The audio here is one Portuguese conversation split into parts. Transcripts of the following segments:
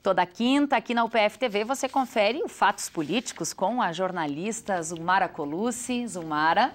Toda quinta, aqui na UPF TV, você confere o Fatos Políticos com a jornalista Zumara Colucci. Zumara.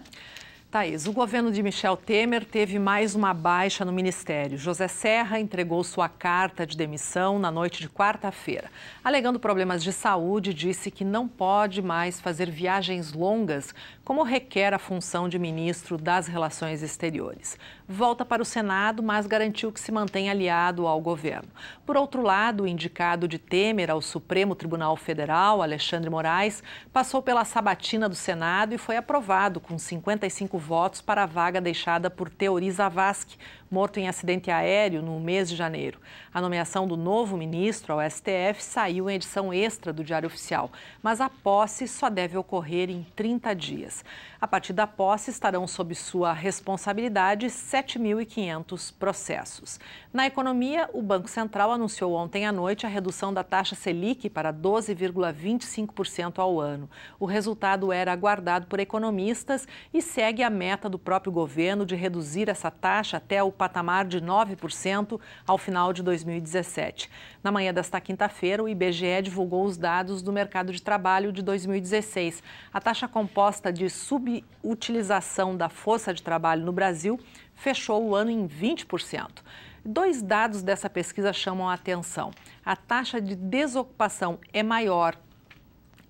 Thaís, o governo de Michel Temer teve mais uma baixa no ministério. José Serra entregou sua carta de demissão na noite de quarta-feira. Alegando problemas de saúde, disse que não pode mais fazer viagens longas, como requer a função de ministro das Relações Exteriores. Volta para o Senado, mas garantiu que se mantém aliado ao governo. Por outro lado, o indicado de Temer ao Supremo Tribunal Federal, Alexandre Moraes, passou pela sabatina do Senado e foi aprovado com 55 votos para a vaga deixada por Teori Zavascki, morto em acidente aéreo no mês de janeiro. A nomeação do novo ministro ao STF saiu em edição extra do Diário Oficial, mas a posse só deve ocorrer em 30 dias. A partir da posse, estarão sob sua responsabilidade 7.500 processos. Na economia, o Banco Central anunciou ontem à noite a redução da taxa Selic para 12,25% ao ano. O resultado era aguardado por economistas e segue a meta do próprio governo de reduzir essa taxa até o patamar de 9% ao final de 2017. Na manhã desta quinta-feira, o IBGE divulgou os dados do mercado de trabalho de 2016. A taxa composta de subutilização da força de trabalho no Brasil fechou o ano em 20%. Dois dados dessa pesquisa chamam a atenção. A taxa de desocupação é maior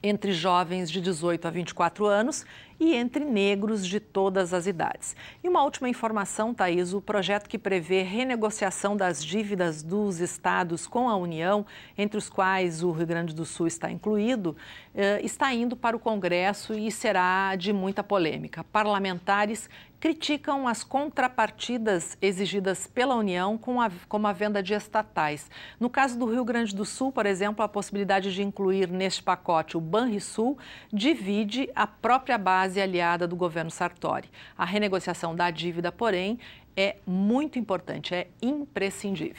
entre jovens de 18 a 24 anos e entre negros de todas as idades. E uma última informação, Thaís: o projeto que prevê renegociação das dívidas dos estados com a União, entre os quais o Rio Grande do Sul está incluído, eh, está indo para o Congresso e será de muita polêmica. Parlamentares criticam as contrapartidas exigidas pela União com a, como a venda de estatais. No caso do Rio Grande do Sul, por exemplo, a possibilidade de incluir neste pacote o Banrisul divide a própria base base aliada do governo Sartori. A renegociação da dívida, porém, é muito importante, é imprescindível.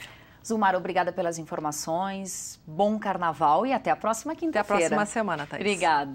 Zumar, obrigada pelas informações. Bom carnaval e até a próxima quinta-feira. Até a próxima semana, Thaís. Obrigada.